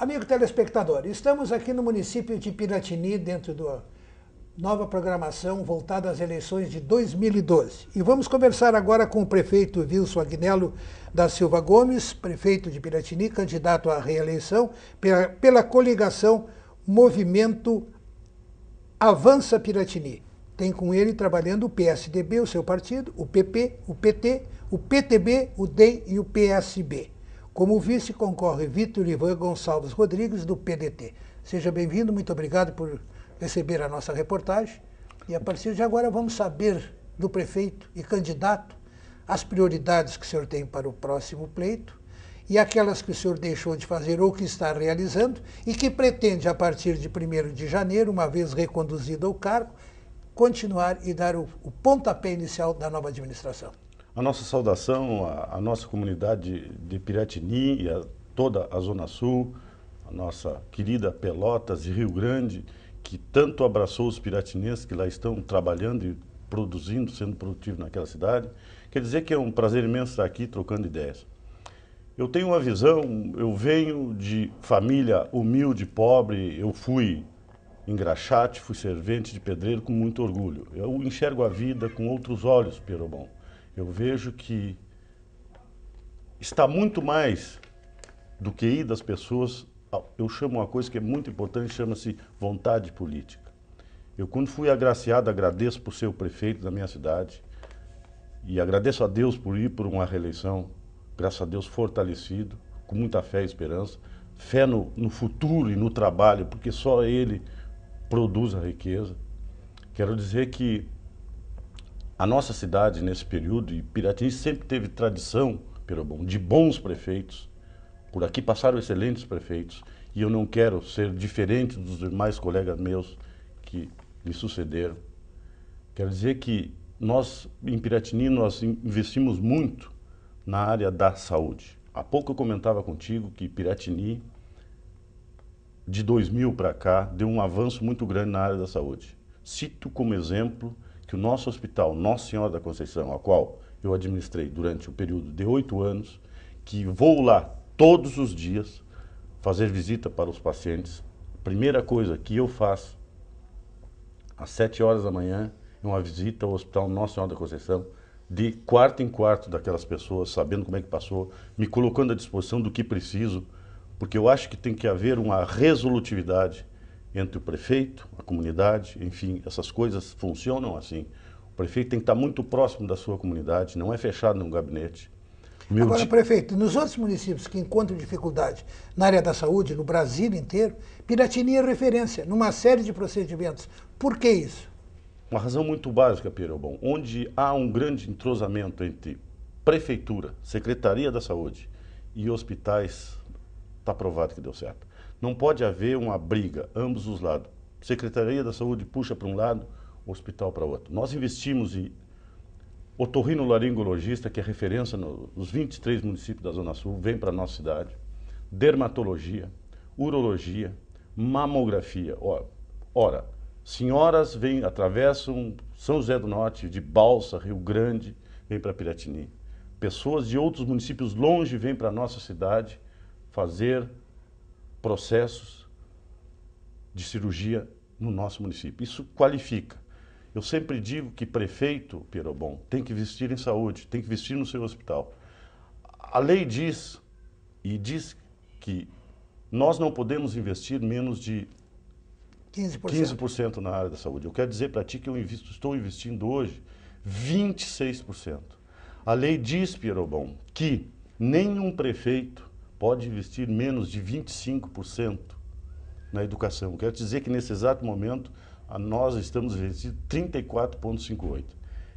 Amigo telespectador, estamos aqui no município de Piratini, dentro da nova programação voltada às eleições de 2012. E vamos conversar agora com o prefeito Wilson Agnello da Silva Gomes, prefeito de Piratini, candidato à reeleição pela, pela coligação Movimento Avança Piratini. Tem com ele trabalhando o PSDB, o seu partido, o PP, o PT, o PTB, o DEM e o PSB. Como vice concorre Vitor Ivan Gonçalves Rodrigues, do PDT. Seja bem-vindo, muito obrigado por receber a nossa reportagem. E a partir de agora vamos saber do prefeito e candidato as prioridades que o senhor tem para o próximo pleito e aquelas que o senhor deixou de fazer ou que está realizando e que pretende, a partir de 1 de janeiro, uma vez reconduzido ao cargo, continuar e dar o, o pontapé inicial da nova administração. A nossa saudação à, nossa comunidade de Piratini e a toda a Zona Sul, a nossa querida Pelotas e Rio Grande, que tanto abraçou os piratinenses que lá estão trabalhando e produzindo, sendo produtivo naquela cidade. Quer dizer que é um prazer imenso estar aqui trocando ideias. Eu tenho uma visão, eu venho de família humilde, pobre, eu fui engraxate, fui servente de pedreiro com muito orgulho. Eu enxergo a vida com outros olhos, Pierobon eu vejo que está muito mais do que ir das pessoas. Eu chamo uma coisa que é muito importante, chama-se vontade política. Eu, quando fui agraciado, agradeço por ser o prefeito da minha cidade e agradeço a Deus por ir por uma reeleição, graças a Deus fortalecido, com muita fé e esperança, fé no, no futuro e no trabalho, porque só Ele produz a riqueza. Quero dizer que a nossa cidade, nesse período, e Piratini sempre teve tradição, Pirobão, de bons prefeitos. Por aqui passaram excelentes prefeitos. E eu não quero ser diferente dos demais colegas meus que me sucederam. Quero dizer que nós, em Piratini, nós investimos muito na área da saúde. Há pouco eu comentava contigo que Piratini, de 2000 para cá, deu um avanço muito grande na área da saúde. Cito como exemplo que o nosso hospital Nossa Senhora da Conceição, a qual eu administrei durante o um período de oito anos, que vou lá todos os dias fazer visita para os pacientes. Primeira coisa que eu faço às sete horas da manhã é uma visita ao Hospital Nossa Senhora da Conceição, de quarto em quarto daquelas pessoas, sabendo como é que passou, me colocando à disposição do que preciso, porque eu acho que tem que haver uma resolutividade entre o prefeito, a comunidade, enfim, essas coisas funcionam assim. O prefeito tem que estar muito próximo da sua comunidade, não é fechado num gabinete. Meu Agora, prefeito, nos outros municípios que encontram dificuldade na área da saúde, no Brasil inteiro, Piratini é referência numa série de procedimentos. Por que isso? Uma razão muito básica, Pirobão. Onde há um grande entrosamento entre prefeitura, secretaria da saúde e hospitais, está provado que deu certo. Não pode haver uma briga, ambos os lados. Secretaria da Saúde puxa para um lado, hospital para outro. Nós investimos em otorrinolaringologista, que é referência nos 23 municípios da Zona Sul, vem para a nossa cidade, dermatologia, urologia, mamografia. Ora, senhoras vêm, atravessam São José do Norte, de Balsa, Rio Grande, vêm para Piratini. Pessoas de outros municípios longe vêm para a nossa cidade fazer processos de cirurgia no nosso município. Isso qualifica. Eu sempre digo que prefeito, Pirobon, tem que investir em saúde, tem que investir no seu hospital. A lei diz, e diz que nós não podemos investir menos de 15%, 15 na área da saúde. Eu quero dizer para ti que eu invisto, estou investindo hoje 26%. A lei diz, Pirobon, que nenhum prefeito pode investir menos de 25% na educação. Quero dizer que nesse exato momento nós estamos investindo 34,58%.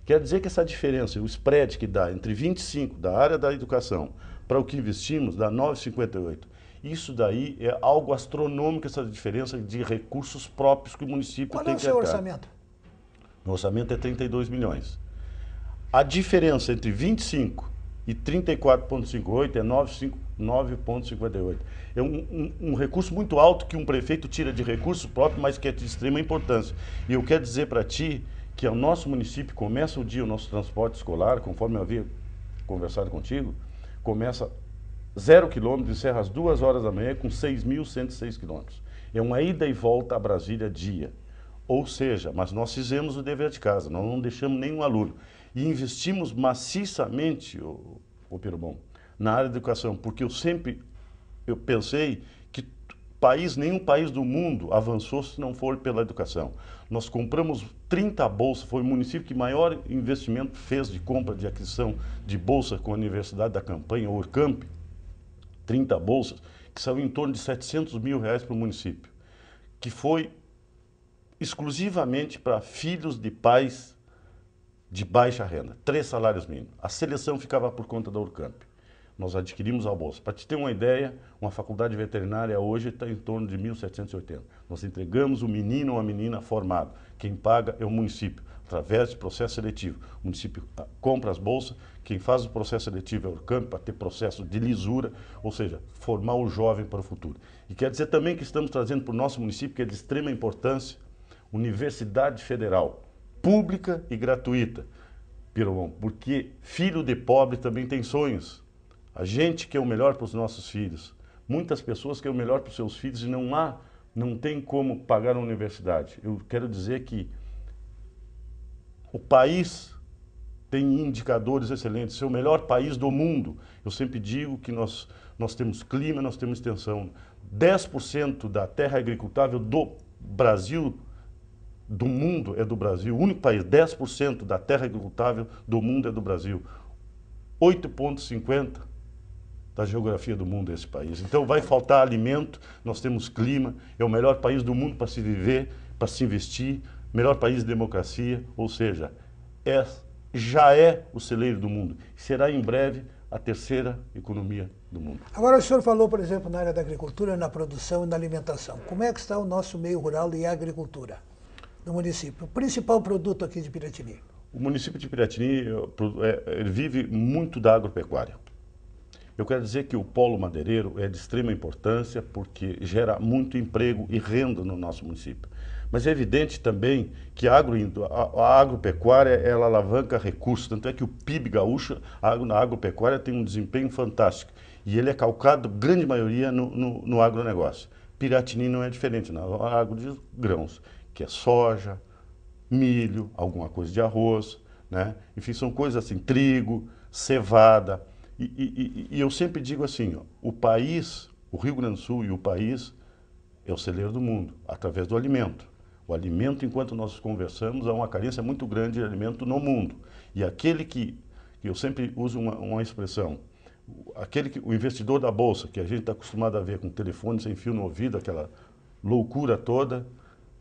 Quer dizer que essa diferença, o spread que dá entre 25% da área da educação para o que investimos, dá 9,58%. Isso daí é algo astronômico, essa diferença de recursos próprios que o município Qual tem é que Qual é o seu arcar. orçamento? Meu orçamento é 32 milhões. A diferença entre 25 e 34,58 é 9,58. É um, um, um, recurso muito alto que um prefeito tira de recurso próprio, mas que é de extrema importância. E eu quero dizer para ti que o nosso município começa o dia, o nosso transporte escolar, conforme eu havia conversado contigo, começa zero quilômetro, encerra às duas horas da manhã com 6.106 quilômetros. É uma ida e volta a Brasília dia. Ou seja, mas nós fizemos o dever de casa, nós não deixamos nenhum aluno. E investimos maciçamente, o, o Pirobão, na área de educação, porque eu sempre eu pensei que país, nenhum país do mundo avançou se não for pela educação. Nós compramos 30 bolsas, foi o município que maior investimento fez de compra de aquisição de bolsa com a Universidade da Campanha, o Urcamp, 30 bolsas, que são em torno de 700 mil reais para o município, que foi exclusivamente para filhos de pais de baixa renda, três salários mínimos. A seleção ficava por conta da Urcamp. Nós adquirimos a bolsa. Para te ter uma ideia, uma faculdade veterinária hoje está em torno de 1.780. Nós entregamos o um menino ou a menina formado. Quem paga é o município, através de processo seletivo. O município ah, compra as bolsas, quem faz o processo seletivo é o Urcamp, para ter processo de lisura, ou seja, formar o jovem para o futuro. E quer dizer também que estamos trazendo para o nosso município, que é de extrema importância, Universidade Federal, pública e gratuita. Piromão, porque filho de pobre também tem sonhos. A gente quer o melhor para os nossos filhos. Muitas pessoas querem o melhor para os seus filhos e não há, não tem como pagar a universidade. Eu quero dizer que o país tem indicadores excelentes, é o melhor país do mundo. Eu sempre digo que nós, nós temos clima, nós temos extensão. 10% da terra agricultável do Brasil do mundo é do Brasil. O único país, 10% da terra agricultável do mundo é do Brasil. 8,50% da geografia do mundo é esse país. Então vai faltar alimento, nós temos clima, é o melhor país do mundo para se viver, para se investir, melhor país de democracia, ou seja, é, já é o celeiro do mundo. Será em breve a terceira economia do mundo. Agora, o senhor falou, por exemplo, na área da agricultura, na produção e na alimentação. Como é que está o nosso meio rural e a agricultura? do município. O principal produto aqui de Piratini. O município de Piratini eh, eh, vive muito da agropecuária. Eu quero dizer que o polo madeireiro é de extrema importância porque gera muito emprego e renda no nosso município. Mas é evidente também que a, agro, a, agropecuária ela alavanca recursos, tanto é que o PIB gaúcho na agropecuária tem um desempenho fantástico e ele é calcado, grande maioria, no, no, no agronegócio. Piratini não é diferente, não, agro de grãos que é soja, milho, alguma coisa de arroz, né? Enfim, são coisas assim, trigo, cevada. E, e, e eu sempre digo assim, ó, o país, o Rio Grande do Sul e o país é o celeiro do mundo, através do alimento. O alimento, enquanto nós conversamos, há uma carência muito grande de alimento no mundo. E aquele que, que eu sempre uso uma, uma expressão, aquele que, o investidor da bolsa, que a gente está acostumado a ver com telefone sem fio no ouvido, aquela loucura toda,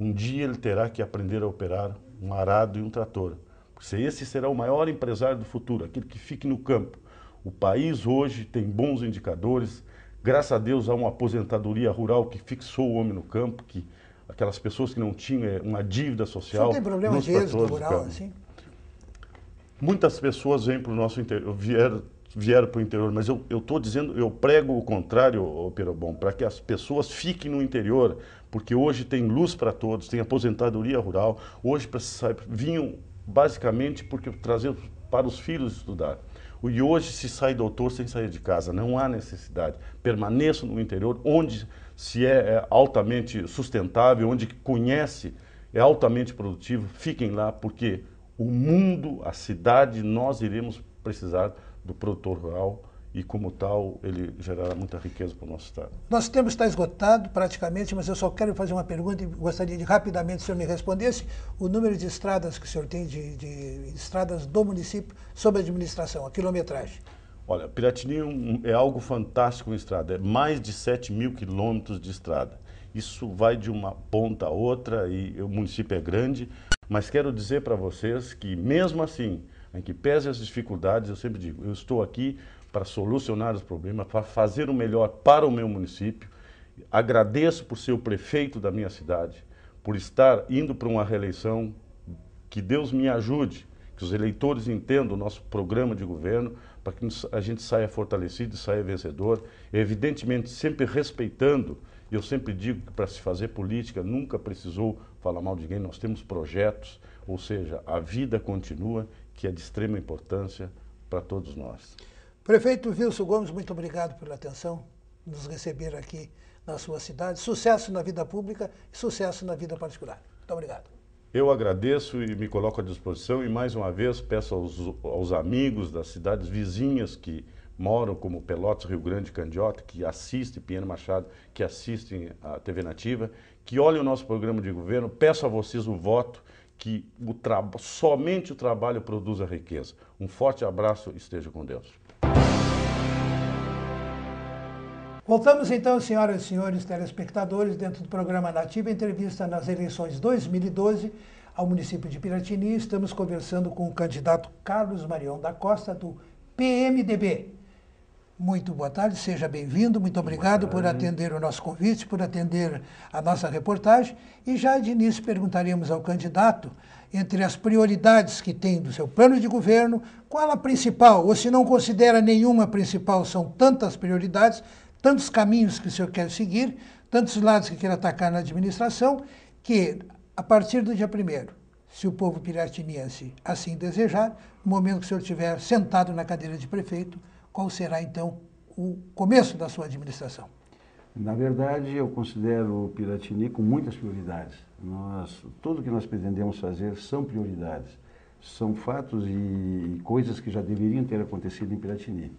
um dia ele terá que aprender a operar um arado e um trator. Porque esse será o maior empresário do futuro, aquele que fique no campo. O país hoje tem bons indicadores. Graças a Deus há uma aposentadoria rural que fixou o homem no campo, que aquelas pessoas que não tinham eh, uma dívida social. Não tem problema de êxito rural, assim? Muitas pessoas vêm para o nosso interior, vieram vieram para o interior, mas eu estou dizendo, eu prego o contrário, Pirobom, para que as pessoas fiquem no interior, porque hoje tem luz para todos, tem aposentadoria rural, hoje sair vinham basicamente porque trazer para os filhos estudar. E hoje se sai doutor sem sair de casa, não há necessidade. Permaneça no interior, onde se é, é altamente sustentável, onde conhece, é altamente produtivo, fiquem lá, porque o mundo, a cidade, nós iremos precisar do produtor rural e, como tal, ele gerará muita riqueza para o nosso Estado. Nosso tempo está esgotado praticamente, mas eu só quero fazer uma pergunta e gostaria de rapidamente o senhor me respondesse o número de estradas que o senhor tem, de, de estradas do município sob administração, a quilometragem. Olha, Piratini é, é algo fantástico em estrada, é mais de 7 mil quilômetros de estrada. Isso vai de uma ponta a outra e o município é grande, mas quero dizer para vocês que, mesmo assim, em que pese as dificuldades, eu sempre digo, eu estou aqui para solucionar os problemas, para fazer o melhor para o meu município. Agradeço por ser o prefeito da minha cidade, por estar indo para uma reeleição. Que Deus me ajude, que os eleitores entendam o nosso programa de governo, para que a gente saia fortalecido e saia vencedor. Evidentemente, sempre respeitando, eu sempre digo que para se fazer política nunca precisou falar mal de ninguém, nós temos projetos, ou seja, a vida continua que é de extrema importância para todos nós. Prefeito Wilson Gomes, muito obrigado pela atenção, nos receber aqui na sua cidade. Sucesso na vida pública e sucesso na vida particular. Muito obrigado. Eu agradeço e me coloco à disposição e mais uma vez peço aos, aos amigos das cidades vizinhas que moram, como Pelotas, Rio Grande, Candiota, que assistem, Pinheiro Machado, que assistem a TV Nativa, que olhem o nosso programa de governo. Peço a vocês o voto que o somente o trabalho produz a riqueza. Um forte abraço, esteja com Deus. Voltamos então, senhoras e senhores telespectadores, dentro do programa Nativa Entrevista nas eleições 2012 ao município de Piratini. Estamos conversando com o candidato Carlos Marião da Costa, do PMDB. Muito boa tarde, seja bem-vindo. Muito obrigado por atender o nosso convite, por atender a nossa reportagem. E já de início perguntaríamos ao candidato, entre as prioridades que tem do seu plano de governo, qual a principal, ou se não considera nenhuma principal, são tantas prioridades, tantos caminhos que o senhor quer seguir, tantos lados que quer atacar na administração, que a partir do dia 1 se o povo piratiniense assim desejar, no momento que o senhor estiver sentado na cadeira de prefeito, qual será, então, o começo da sua administração? Na verdade, eu considero o Piratini com muitas prioridades. Nós, tudo que nós pretendemos fazer são prioridades. São fatos e coisas que já deveriam ter acontecido em Piratini.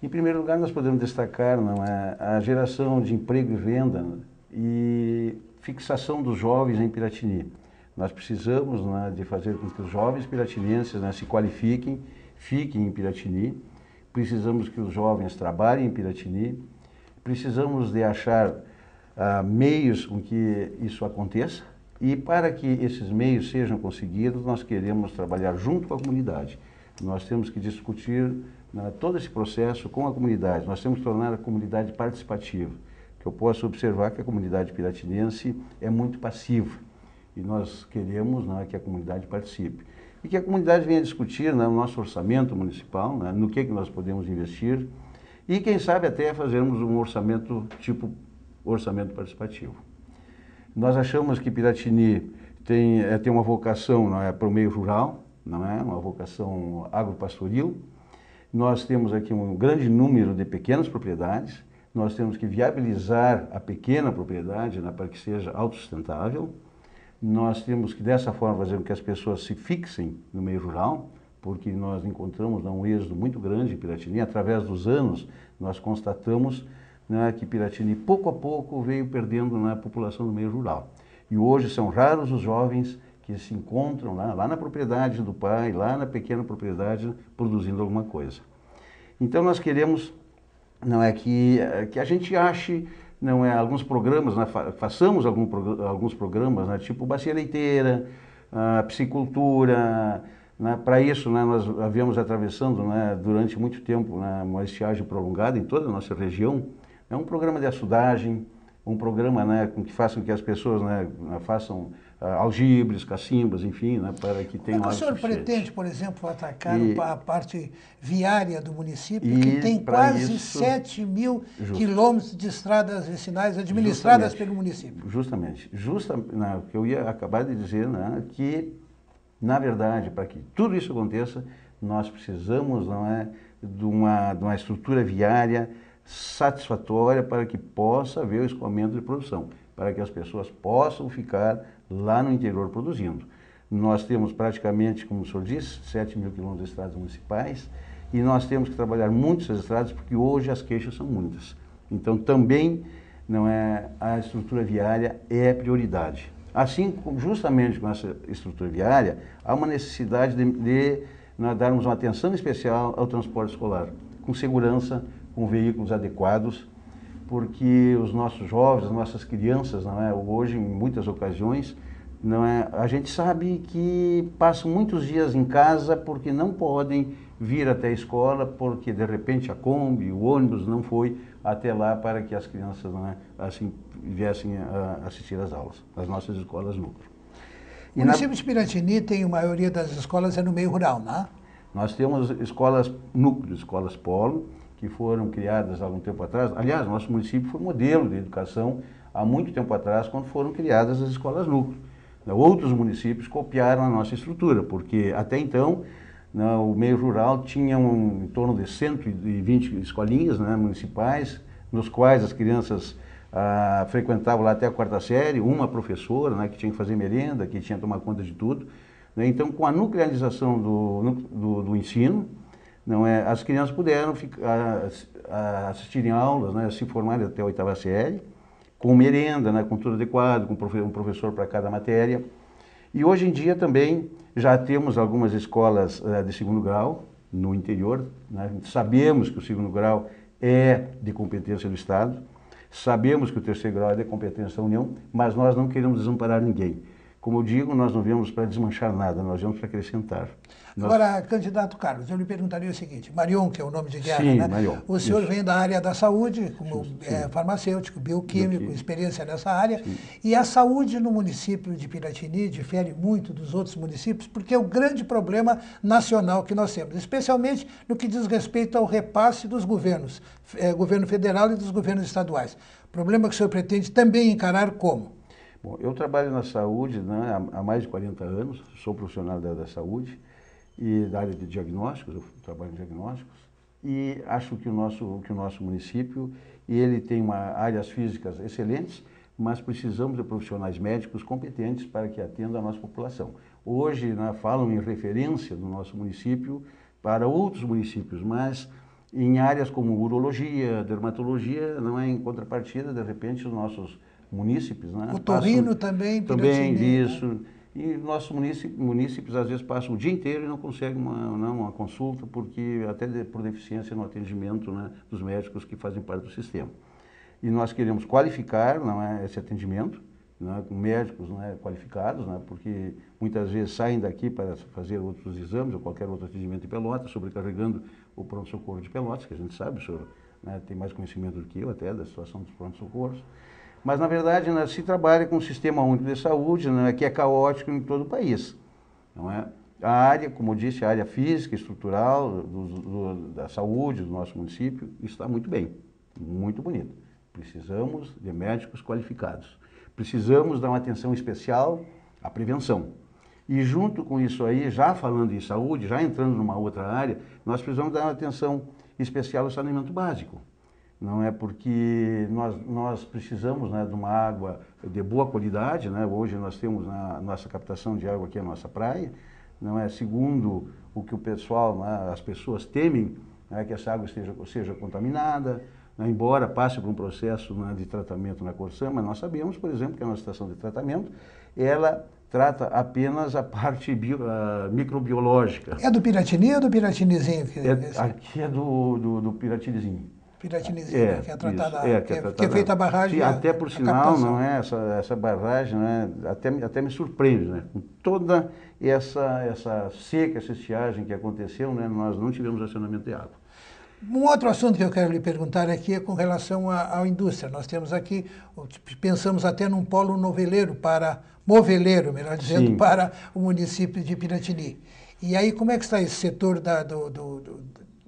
Em primeiro lugar, nós podemos destacar não é, a geração de emprego e venda e fixação dos jovens em Piratini. Nós precisamos é, de fazer com que os jovens piratinenses né, se qualifiquem, fiquem em Piratini precisamos que os jovens trabalhem em Piratini, precisamos de achar ah, meios com que isso aconteça e para que esses meios sejam conseguidos, nós queremos trabalhar junto com a comunidade. Nós temos que discutir né, todo esse processo com a comunidade, nós temos que tornar a comunidade participativa, que eu posso observar que a comunidade piratinense é muito passiva e nós queremos né, que a comunidade participe e que a comunidade venha discutir né, o nosso orçamento municipal, né, no que, que nós podemos investir e, quem sabe, até fazermos um orçamento tipo orçamento participativo. Nós achamos que Piratini tem, é, tem uma vocação é, para o meio rural, não é? uma vocação agropastoril. Nós temos aqui um grande número de pequenas propriedades, nós temos que viabilizar a pequena propriedade né, para que seja autossustentável. Nós temos que, dessa forma, fazer com que as pessoas se fixem no meio rural, porque nós encontramos né, um êxodo muito grande em Piratini. Através dos anos, nós constatamos né, que Piratini, pouco a pouco, veio perdendo na né, população do meio rural. E hoje são raros os jovens que se encontram lá, né, lá na propriedade do pai, lá na pequena propriedade, produzindo alguma coisa. Então nós queremos, não é que, eh, que a gente ache não é alguns programas, né, fa façamos algum prog alguns programas, né, tipo bacia leiteira, uh, piscicultura, né, para isso né, nós havíamos atravessando né, durante muito tempo né, uma estiagem prolongada em toda a nossa região, é um programa de assudagem, um programa com que façam que as pessoas façam eh, algibres, cacimbas, enfim, né, para que tenha... Como o senhor suficiente. pretende, por exemplo, atacar e, a parte viária do município, que tem quase isso, 7 mil justo. quilômetros de estradas vicinais administradas justamente, pelo município? Justamente. Justamente, né, o que eu ia acabar de dizer, né, que, na verdade, para que tudo isso aconteça, nós precisamos não é, de, uma, de uma estrutura viária satisfatória para que possa haver o escoamento de produção, para que as pessoas possam ficar lá no interior produzindo. Nós temos praticamente, como o senhor disse, 7 mil quilômetros de estradas municipais e nós temos que trabalhar muito essas estradas porque hoje as queixas são muitas. Então também não é a estrutura viária é prioridade. Assim, justamente com essa estrutura viária, há uma necessidade de, de nós darmos uma atenção especial ao transporte escolar, com segurança, com veículos adequados, porque os nossos jovens, as nossas crianças, não é? hoje em muitas ocasiões, não é? a gente sabe que passam muitos dias em casa porque não podem vir até a escola, porque de repente a Kombi, o ônibus não foi até lá para que as crianças não é? assim, viessem a assistir às aulas, nas nossas escolas núcleo. E o município de Piratini tem a maioria das escolas é no meio rural, não é? Nós temos escolas núcleo, escolas polo, que foram criadas há algum tempo atrás. Aliás, nosso município foi modelo de educação há muito tempo atrás, quando foram criadas as escolas núcleo. Né, outros municípios copiaram a nossa estrutura, porque até então né, o meio rural tinha um, em torno de 120 escolinhas né, municipais, nos quais as crianças ah, frequentavam lá até a quarta série, uma professora né, que tinha que fazer merenda, que tinha que tomar conta de tudo. Né. Então, com a nuclearização do, do, do ensino, não é, as crianças puderam ficar, assistirem aulas, né, se formarem até a oitava série, com merenda, né, com tudo adequado, com um professor para cada matéria. E hoje em dia também já temos algumas escolas eh, de segundo grau no interior. Né? Sabemos que o segundo grau é de competência do Estado, sabemos que o terceiro grau é de competência da União, mas nós não queremos desamparar ninguém. Como eu digo, nós não viemos para desmanchar nada, nós viemos para acrescentar. Nós... Agora, candidato Carlos, eu lhe perguntaria o seguinte: Marion, que é o nome de guerra, Sim, né? Marion, o senhor isso. vem da área da saúde, como sim, sim. É farmacêutico, bioquímico, experiência nessa área, sim. e a saúde no município de Piratini difere muito dos outros municípios, porque é o grande problema nacional que nós temos, especialmente no que diz respeito ao repasse dos governos, eh, governo federal e dos governos estaduais. Problema que o senhor pretende também encarar como? Bom, eu trabalho na saúde né, há mais de 40 anos, sou profissional da, da saúde e da área de diagnósticos, eu trabalho em diagnósticos, e acho que o nosso, que o nosso município ele tem uma, áreas físicas excelentes, mas precisamos de profissionais médicos competentes para que atendam a nossa população. Hoje né, falam em referência do nosso município para outros municípios, mas em áreas como urologia, dermatologia, não é em contrapartida, de repente os nossos munícipes, né? O Torrino passam, também, Também né? isso. Né? E nossos munícipes, munícipes às vezes passam o dia inteiro e não conseguem uma, não, né, uma consulta, porque até de, por deficiência no atendimento né, dos médicos que fazem parte do sistema. E nós queremos qualificar não é, esse atendimento, né, com médicos qualificados, né, porque muitas vezes saem daqui para fazer outros exames ou qualquer outro atendimento em Pelotas, sobrecarregando o pronto-socorro de Pelotas, que a gente sabe, o senhor né, tem mais conhecimento do que eu até da situação dos pronto-socorros. Mas, na verdade, né, se trabalha com um sistema único de saúde, né, que é caótico em todo o país. Não é? A área, como eu disse, a área física, estrutural do, do, da saúde do nosso município está muito bem, muito bonito. Precisamos de médicos qualificados. Precisamos dar uma atenção especial à prevenção. E junto com isso aí, já falando em saúde, já entrando numa outra área, nós precisamos dar uma atenção especial ao saneamento básico não é porque nós, nós precisamos né, de uma água de boa qualidade, né? hoje nós temos a nossa captação de água aqui na nossa praia, não é segundo o que o pessoal, né, as pessoas temem né, que essa água esteja, seja contaminada, né, embora passe por um processo né, de tratamento na Corsã, mas nós sabemos, por exemplo, que a nossa estação de tratamento, ela trata apenas a parte bio, uh, microbiológica. É do Piratini ou do Piratinizinho? É, aqui é do, do, do Piratinizinho. Piratinizinha, é, né? que é tratada, isso, é, que, é, que é feita a barragem. Sim, até por sinal, não é essa, essa barragem, né, até, até me surpreende, né? Com toda essa, essa seca, essa estiagem que aconteceu, né, nós não tivemos acionamento de água. Um outro assunto que eu quero lhe perguntar aqui é com relação à, à indústria. Nós temos aqui, pensamos até num polo noveleiro para, moveleiro, melhor dizendo, Sim. para o município de Piratini. E aí, como é que está esse setor da, do, do, do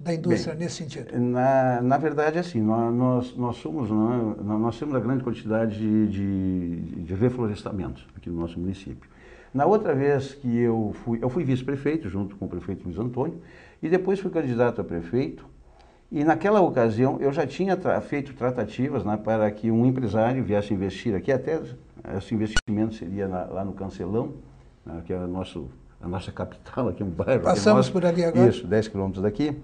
da indústria Bem, nesse sentido? Na, na verdade, assim, nós, nós, somos, né, nós, temos uma grande quantidade de, de, de reflorestamentos aqui no nosso município. Na outra vez que eu fui, eu fui vice-prefeito junto com o prefeito Luiz Antônio e depois fui candidato a prefeito e naquela ocasião eu já tinha tra feito tratativas né, para que um empresário viesse investir aqui, até esse investimento seria na, lá no Cancelão, né, que é a, nosso, a nossa capital, aqui um bairro. Passamos por ali agora. Isso, 10 quilômetros daqui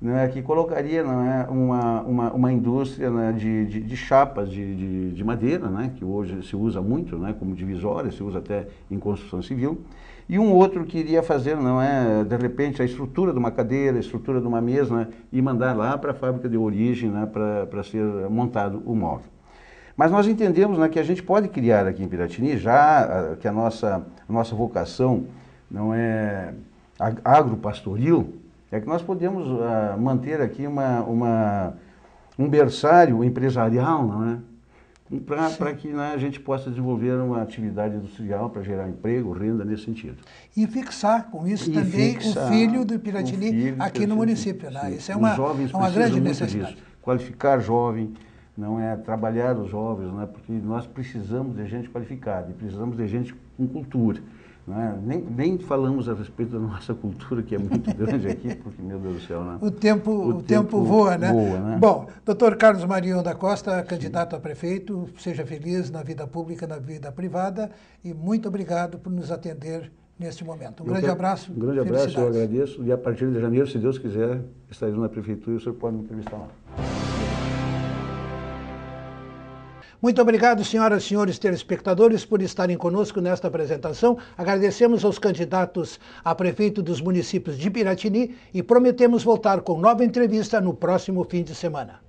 né, que colocaria é, uma, uma, uma indústria né, de, de, de, chapas de, de, de, madeira, né, que hoje se usa muito né, como divisória, se usa até em construção civil, e um outro que iria fazer, não é, de repente, a estrutura de uma cadeira, a estrutura de uma mesa, né, e mandar lá para a fábrica de origem né, para ser montado o móvel. Mas nós entendemos né, que a gente pode criar aqui em Piratini, já que a nossa, nossa vocação não é agropastoril, é que nós podemos ah, manter aqui uma, uma, um berçário empresarial, não é? para que né, a gente possa desenvolver uma atividade industrial para gerar emprego, renda nesse sentido. E fixar com isso e também o filho do Piratini filho aqui no município. Né? Isso é uma, os jovens é uma grande necessidade. Disso. Qualificar jovem, não é trabalhar os jovens, né? porque nós precisamos de gente qualificada, precisamos de gente com cultura. Né? Nem, nem falamos a respeito da nossa cultura, que é muito grande aqui, porque, meu Deus do céu, né? O tempo, o, o tempo, tempo voa, né? voa, né? Bom, doutor Carlos Marião da Costa, candidato Sim. a prefeito, seja feliz na vida pública, na vida privada, e muito obrigado por nos atender neste momento. Um eu grande quero, abraço. Um grande abraço, eu agradeço. E a partir de janeiro, se Deus quiser, estarei na prefeitura e o senhor pode me entrevistar lá. Muito obrigado, senhoras e senhores telespectadores, por estarem conosco nesta apresentação. Agradecemos aos candidatos a prefeito dos municípios de Piratini e prometemos voltar com nova entrevista no próximo fim de semana.